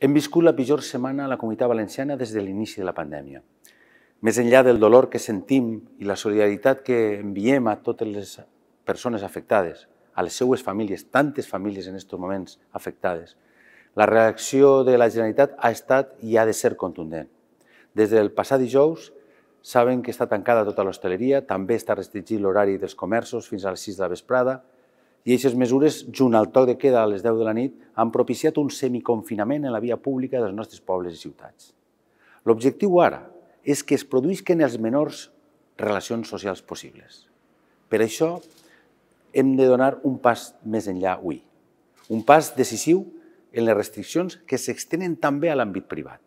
Hem viscut la pitjor setmana a la comunitat valenciana des de l'inici de la pandèmia. Més enllà del dolor que sentim i la solidaritat que enviem a totes les persones afectades, a les seues famílies, tantes famílies en aquests moments afectades, la reacció de la Generalitat ha estat i ha de ser contundent. Des del passat dijous saben que està tancada tota l'hostaleria, també està restringit l'horari dels comerços fins a les 6 de la vesprada, i aquestes mesures, junt al toc de queda a les 10 de la nit, han propiciat un semiconfinament en la via pública dels nostres pobles i ciutats. L'objectiu ara és que es produïsquen els menors relacions socials possibles. Per això hem de donar un pas més enllà avui, un pas decisiu en les restriccions que s'extenen també a l'àmbit privat.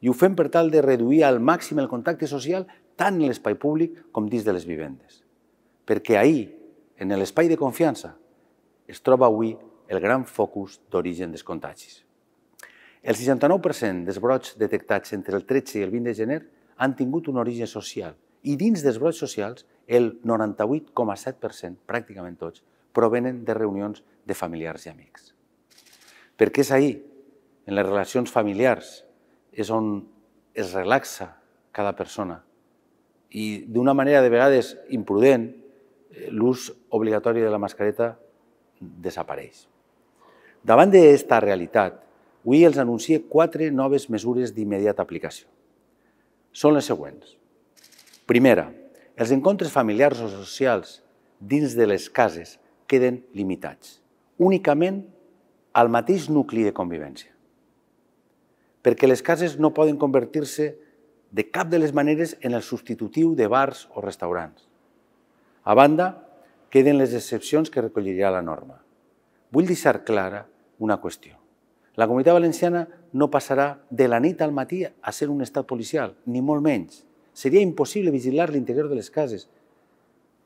I ho fem per tal de reduir al màxim el contacte social tant en l'espai públic com dins de les vivendes. Perquè ahir, en l'espai de confiança, es troba avui el gran focus d'origen dels contagis. El 69% dels brots detectats entre el 13 i el 20 de gener han tingut un origen social i dins dels brots socials el 98,7%, pràcticament tots, provenen de reunions de familiars i amics. Perquè és ahir, en les relacions familiars, és on es relaxa cada persona i d'una manera de vegades imprudent, eh, l'ús obligatori de la mascareta desapareix. Davant d'aquesta realitat, avui els anuncia quatre noves mesures d'immediata aplicació. Són les següents. Primera, els encontres familiars o socials dins de les cases queden limitats, únicament al mateix nucli de convivència. Perquè les cases no poden convertir-se de cap de les maneres en el substitutiu de bars o restaurants. A banda, queden les excepcions que recollirà la norma. Vull deixar clara una qüestió. La comunitat valenciana no passarà de la nit al matí a ser un estat policial, ni molt menys. Seria impossible vigilar l'interior de les cases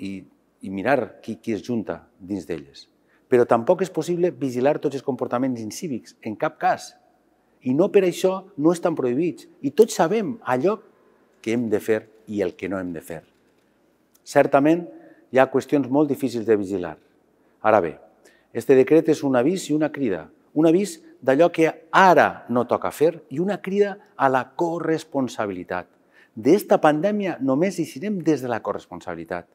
i, i mirar qui, qui es junta dins d'elles. Però tampoc és possible vigilar tots els comportaments incívics, en cap cas. I no per això no estan prohibits. I tots sabem allò que hem de fer i el que no hem de fer. Certament, hi ha qüestions molt difícils de vigilar. Ara bé, este decret és un avís i una crida. Un avís d'allò que ara no toca fer i una crida a la corresponsabilitat. D'esta pandèmia només serem des de la corresponsabilitat.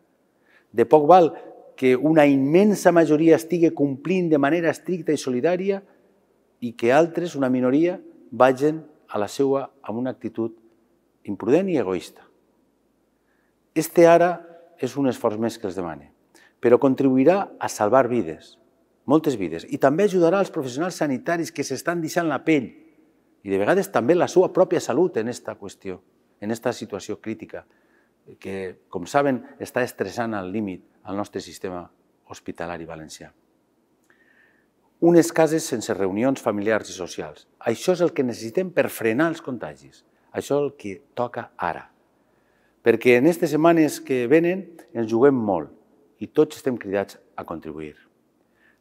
De poc val que una immensa majoria estigui complint de manera estricta i solidària i que altres, una minoria, vagin a la seva amb una actitud imprudent i egoista. Este ara és un esforç més que els demane, però contribuirà a salvar vides, moltes vides, i també ajudarà als professionals sanitaris que s'estan deixant la pell i de vegades també la seva pròpia salut en aquesta qüestió, en aquesta situació crítica, que, com saben, està estressant al límit al nostre sistema hospitalari valencià. Unes cases sense reunions familiars i socials. Això és el que necessitem per frenar els contagis. Això és el que toca ara perquè en aquestes setmanes que venen ens juguem molt i tots estem cridats a contribuir.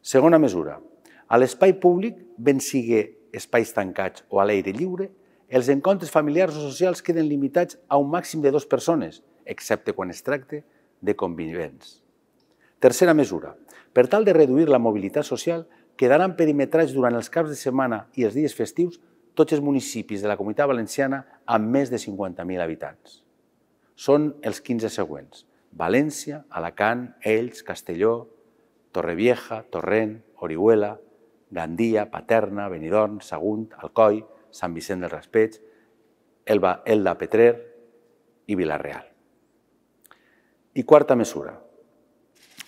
Segona mesura, a l'espai públic, ben sigui espais tancats o a l'aire lliure, els encontres familiars o socials queden limitats a un màxim de dues persones, excepte quan es tracte de convivents. Tercera mesura, per tal de reduir la mobilitat social, quedaran perimetrats durant els caps de setmana i els dies festius tots els municipis de la Comunitat Valenciana amb més de 50.000 habitants són els 15 següents. València, Alacant, Ells, Castelló, Torrevieja, Torrent, Orihuela, Gandia, Paterna, Benidorm, Sagunt, Alcoi, Sant Vicent del Raspeig, Elba, Elda Petrer i Vilareal. I quarta mesura.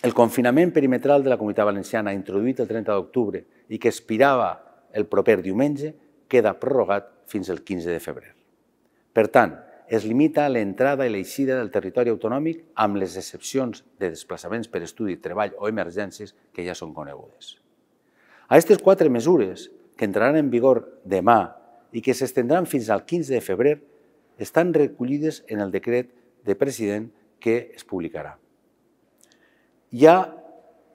El confinament perimetral de la Comunitat Valenciana introduït el 30 d'octubre i que expirava el proper diumenge queda prorrogat fins el 15 de febrer. Per tant, es limita l'entrada i l'eixida del territori autonòmic amb les excepcions de desplaçaments per estudi, treball o emergències que ja són conegudes. A aquestes quatre mesures, que entraran en vigor demà i que s'estendran fins al 15 de febrer, estan recollides en el decret de president que es publicarà. Hi ha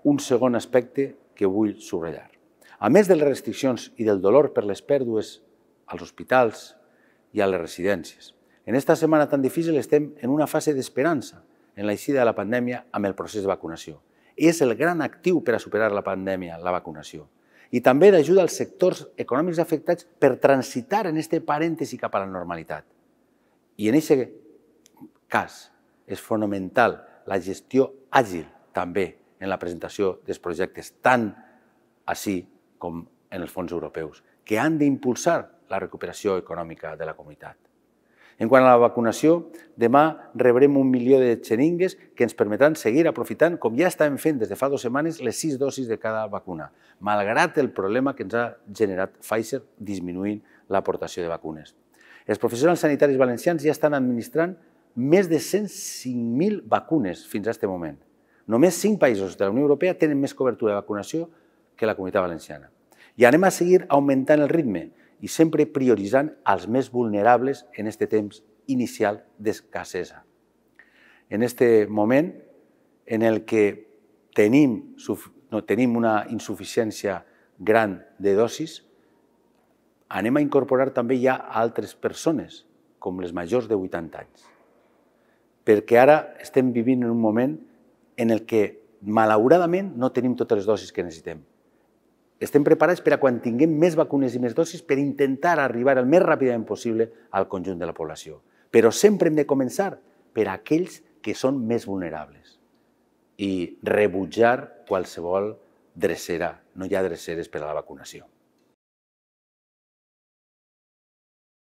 un segon aspecte que vull subratllar. A més de les restriccions i del dolor per les pèrdues als hospitals i a les residències, en esta setmana tan difícil estem en una fase d'esperança en l'eixida de la pandèmia amb el procés de vacunació. És el gran actiu per a superar la pandèmia, la vacunació. I també d'ajuda als sectors econòmics afectats per transitar en aquest parèntesi cap a la normalitat. I en aquest cas és fonamental la gestió àgil també en la presentació dels projectes, tant així com en els fons europeus, que han d'impulsar la recuperació econòmica de la comunitat. En quant a la vacunació, demà rebrem un milió de xeringues que ens permetran seguir aprofitant, com ja estàvem fent des de fa dues setmanes, les sis dosis de cada vacuna, malgrat el problema que ens ha generat Pfizer disminuint l'aportació de vacunes. Els professionals sanitaris valencians ja estan administrant més de 105.000 vacunes fins a aquest moment. Només cinc països de la Unió Europea tenen més cobertura de vacunació que la comunitat valenciana. I anem a seguir augmentant el ritme, i sempre prioritzant als més vulnerables en aquest temps inicial d'escassesa. En aquest moment en el que tenim, no, tenim una insuficiència gran de dosis, anem a incorporar també ja altres persones, com les majors de 80 anys. Perquè ara estem vivint en un moment en el que, malauradament, no tenim totes les dosis que necessitem estem preparats per a quan tinguem més vacunes i més dosis per intentar arribar el més ràpidament possible al conjunt de la població. Però sempre hem de començar per a aquells que són més vulnerables i rebutjar qualsevol drecera. No hi ha dreceres per a la vacunació.